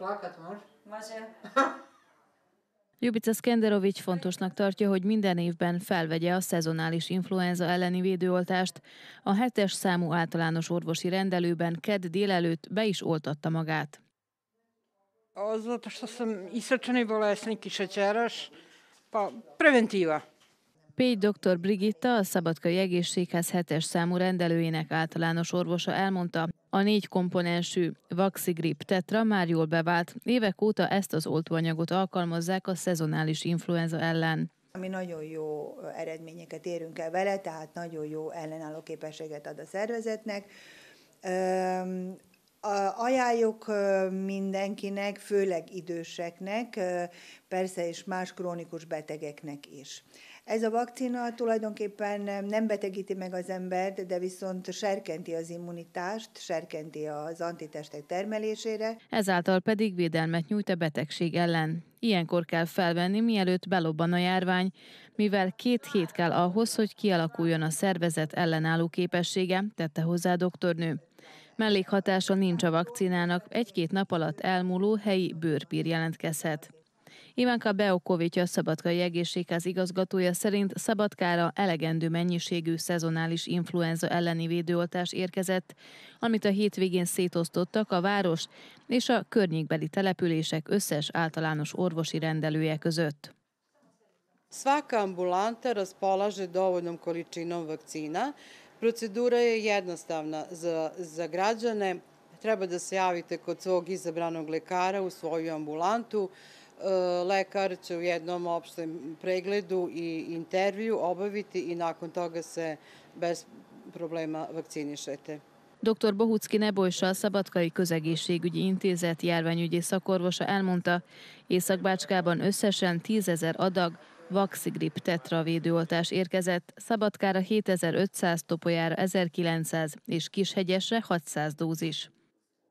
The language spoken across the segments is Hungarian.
Plakat most? Jubica Skenderovic fontosnak tartja, hogy minden évben felvegye a szezonális influenza elleni védőoltást. A hetes számú általános orvosi rendelőben kedd délelőtt be is oltatta magát. Azóta, što sam isrčani bolesnik i šećeraš, pa preventíva. Pégy dr. Brigitta, a Szabadkai Egészségház hetes számú rendelőjének általános orvosa elmondta, a négy komponensű Vaxigrip tetra már jól bevált, évek óta ezt az oltóanyagot alkalmazzák a szezonális influenza ellen. Ami nagyon jó eredményeket érünk el vele, tehát nagyon jó ellenálló képességet ad a szervezetnek. Ajánljuk mindenkinek, főleg időseknek, persze és más krónikus betegeknek is. Ez a vakcina tulajdonképpen nem betegíti meg az embert, de viszont serkenti az immunitást, serkenti az antitestek termelésére. Ezáltal pedig védelmet nyújt a betegség ellen. Ilyenkor kell felvenni, mielőtt belobban a járvány, mivel két hét kell ahhoz, hogy kialakuljon a szervezet ellenálló képessége, tette hozzá a doktornő. Mellékhatása nincs a vakcinának, egy-két nap alatt elmúló helyi bőrpír jelentkezhet. Ivánka Beokovics, a Szabadkai Egészségház igazgatója szerint Szabadkára elegendő mennyiségű szezonális influenza elleni védőoltás érkezett, amit a hétvégén szétosztottak a város és a környékbeli települések összes általános orvosi rendelője között. Svaka ambulanta raspolaže dovoljnom količinom vakcina Procedura je jednostavna za, za građane. Treba da se javite kod svog izabranog lekara u svoju ambulantu. E, lekar će u jednom opštem pregledu i intervju obaviti i nakon toga se bez probléma vakcinišete. Dr. Bohucki Nebojsa, a Szabadkai Közegészségügyi Intézet járványügyi szakorvosa elmondta, Északbácskában összesen 10 ezer adag Vaxigrip tetravédőoltás érkezett, Szabadkára 7500, Topolyára 1900 és Kishegyesre 600 dózis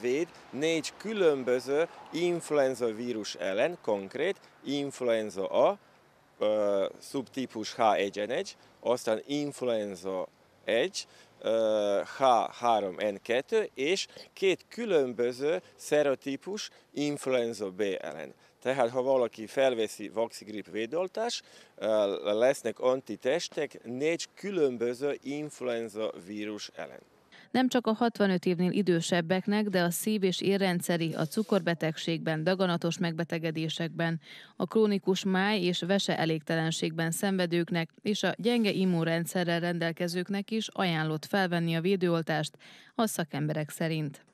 véd négy különböző influenza vírus ellen, konkrét influenza A, subtípus H1N1, aztán influenza h h H3N2 és két különböző szerotípus influenza B ellen. Tehát ha valaki felveszi vaxigrip védoltás, lesznek antitestek négy különböző influenza vírus ellen nem csak a 65 évnél idősebbeknek, de a szív- és érrendszeri, a cukorbetegségben, daganatos megbetegedésekben, a krónikus máj és vese elégtelenségben szenvedőknek és a gyenge immunrendszerrel rendelkezőknek is ajánlott felvenni a védőoltást a szakemberek szerint.